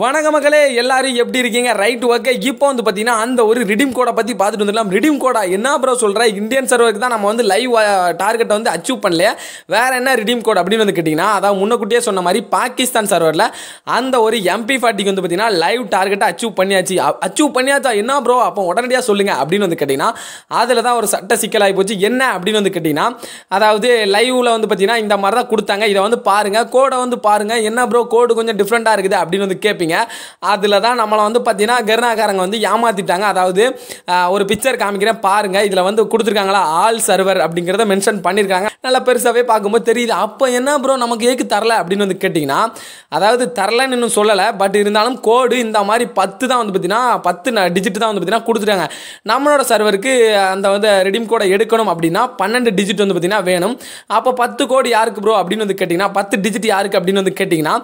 வணக்க மக்களே எல்லாரும் எப்படி இருக்கீங்க ரைட் ஓகே இப்போ வந்து பார்த்தீங்கன்னா அந்த ஒரு ரிடீம் கோடை பற்றி பார்த்துட்டு வந்துடலாம் ரிடீம் கோடா என்ன ப்ரோ சொல்கிற இந்தியன் சர்வருக்கு தான் நம்ம வந்து லைவ் டார்கெட்டை uh, வந்து அச்சீவ் பண்ணல வேறு என்ன ரிடீம் கோட் அப்படின்னு வந்து கேட்டிங்கன்னா அதான் முன்னக்கூட்டியே சொன்ன மாதிரி பாகிஸ்தான் சர்வரில் அந்த ஒரு எம்பி ஃபார்ட்டிக்கு வந்து பார்த்தீங்கன்னா லைவ் டார்கெட்டை அச்சீவ் பண்ணியாச்சு அச்சீவ் பண்ணியாச்சா என்ன ப்ரோ அப்போ உடனடியாக சொல்லுங்கள் அப்படின்னு வந்து கேட்டிங்கன்னா அதில் தான் ஒரு சட்ட சிக்கலாகி போச்சு என்ன அப்படின்னு வந்து கேட்டிங்கன்னா அதாவது லைவில் வந்து பார்த்தீங்கன்னா இந்த மாதிரி தான் கொடுத்தாங்க இதை வந்து பாருங்கள் கோடை வந்து பாருங்கள் என்ன ப்ரோ கோடு கொஞ்சம் டிஃப்ரெண்ட்டாக இருக்குது அப்படின்னு வந்து கேட்பேன் பார்த்துருப்பீங்க அதில் தான் நம்மளை வந்து பார்த்தீங்கன்னா கருணாக்காரங்க வந்து ஏமாற்றிட்டாங்க அதாவது ஒரு பிக்சர் காமிக்கிறேன் பாருங்கள் இதில் வந்து கொடுத்துருக்காங்களா ஆல் சர்வர் அப்படிங்கிறத மென்ஷன் பண்ணியிருக்காங்க நல்லா பெருசாகவே பார்க்கும்போது தெரியுது அப்போ என்ன ப்ரோ நமக்கு ஏக்கு தரல அப்படின்னு வந்து கேட்டிங்கன்னா அதாவது தரலன்னு இன்னும் சொல்லலை பட் இருந்தாலும் கோடு இந்த மாதிரி பத்து தான் வந்து பார்த்தீங்கன்னா பத்து டிஜிட் தான் வந்து பார்த்தீங்கன்னா கொடுத்துட்டாங்க நம்மளோட சர்வருக்கு அந்த வந்து ரெடிம் கோடை எடுக்கணும் அப்படின்னா பன்னெண்டு டிஜிட் வந்து பார்த்தீங்கன்னா வேணும் அப்போ பத்து கோடு யாருக்கு ப்ரோ அப்படின்னு வந்து கேட்டிங்கன்னா பத்து டிஜிட் யாருக்கு அப்படின்னு வந்து கேட்டிங்கன்னா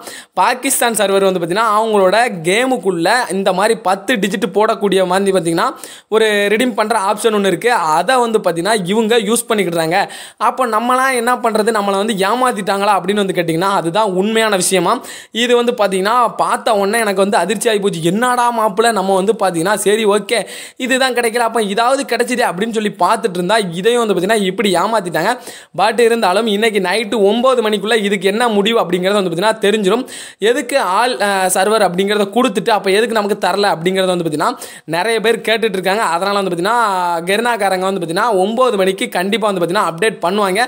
பாகிஸ்தான் சர்வர் வந்து பார்த்தீங்கன்னா அவங்க உங்களோட கேமுக்குள்ளே இந்த மாதிரி பத்து டிஜிட் போடக்கூடிய மாதிரி பார்த்தீங்கன்னா ஒரு ரிடீம் பண்ணுற ஆப்ஷன் ஒன்று இருக்குது அதை வந்து பார்த்தீங்கன்னா இவங்க யூஸ் பண்ணிக்கிட்டாங்க அப்போ நம்மளாம் என்ன பண்ணுறது நம்மளை வந்து ஏமாற்றிட்டாங்களா அப்படின்னு வந்து கேட்டிங்கன்னா அதுதான் உண்மையான விஷயமா இது வந்து பார்த்தீங்கன்னா பார்த்த உடனே எனக்கு வந்து அதிர்ச்சி ஆகி போச்சு என்னடா மாப்பிள்ள நம்ம வந்து பார்த்தீங்கன்னா சரி ஓகே இதுதான் கிடைக்கல அப்போ இதாவது கிடைச்சிது அப்படின்னு சொல்லி பார்த்துட்டு இருந்தால் இதையும் வந்து பார்த்தீங்கன்னா இப்படி ஏமாற்றிட்டாங்க பட் இருந்தாலும் இன்றைக்கி நைட்டு ஒன்பது மணிக்குள்ளே இதுக்கு என்ன முடிவு அப்படிங்கிறது வந்து பார்த்தீங்கன்னா தெரிஞ்சிடும் எதுக்கு ஆல் சர்வர் நம்பர் அப்படிங்கிறத கொடுத்துட்டு அப்போ எதுக்கு நமக்கு தரல அப்படிங்கிறத வந்து பார்த்தீங்கன்னா நிறைய பேர் கேட்டுட்டு இருக்காங்க அதனால் வந்து பார்த்தீங்கன்னா கெர்னாக்காரங்க வந்து பார்த்தீங்கன்னா ஒம்பது மணிக்கு கண்டிப்பாக வந்து பார்த்தீங்கன்னா அப்டேட் பண்ணுவாங்க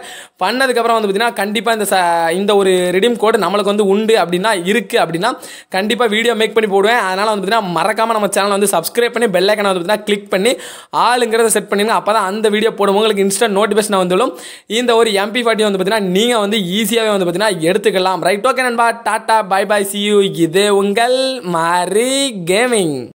பண்ணதுக்கப்புறம் வந்து பார்த்தீங்கன்னா கண்டிப்பாக இந்த ச இந்த ஒரு ரிடீம் கோடு நம்மளுக்கு வந்து உண்டு அப்படின்னா இருக்குது அப்படின்னா கண்டிப்பாக வீடியோ மேக் பண்ணி போடுவேன் அதனால் வந்து பார்த்தீங்கன்னா மறக்காமல் நம்ம சேனலை வந்து சப்ஸ்கிரைப் பண்ணி ஐக்கனை வந்து பார்த்தீங்கன்னா கிளிக் பண்ணி ஆளுங்கிறத செட் பண்ணிங்க அப்போ தான் அந்த வீடியோ போடும் உங்களுக்கு இன்ஸ்டன்ட் நோட்டிஃபிகேஷன் வந்துடும் இந்த ஒரு எம்பி ஃபார்ட்டி வந்து பார்த்தீங்கன்னா நீங்கள் வந்து ஈஸியாகவே வந்து பார்த்தீங்கன்னா எடுத்துக்கலாம் ரைட் ஓகே நண்பா tata bye bye see you இதே உங்கள் Marie Mari Gaming.